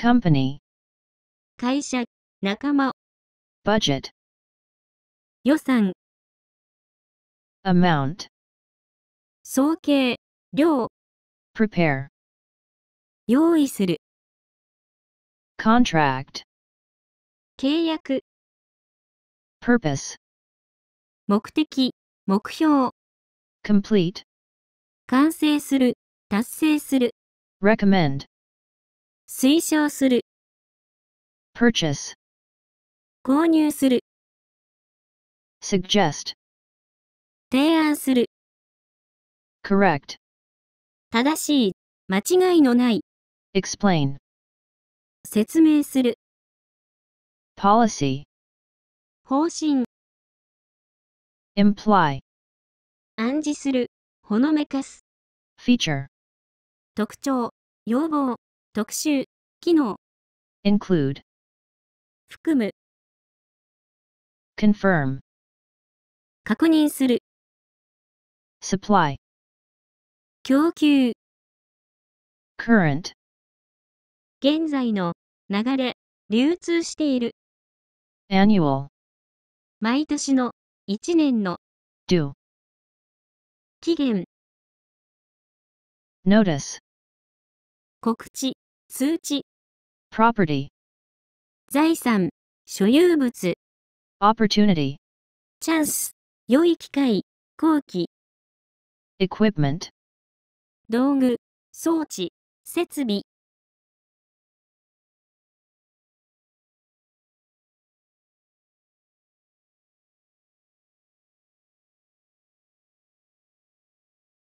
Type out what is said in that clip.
company 会社仲間 budget 予算 amount 総計量 prepare 用意する contract 契約 purpose 目的目標 complete 完成する達成する recommend 推奨する purchase 購入する suggest 提案する correct 正しい間違いのない explain 説明する policy 方針 imply 暗示するほのめかす feature 特徴要望特集、機能 include 含む confirm 確認する supply 供給 current 現在の流れ、流通している annual 毎年の一年の d o 期限 notice 告知通知 property 財産所有物 opportunity チャンス良い機会後期 equipment 道具装置設備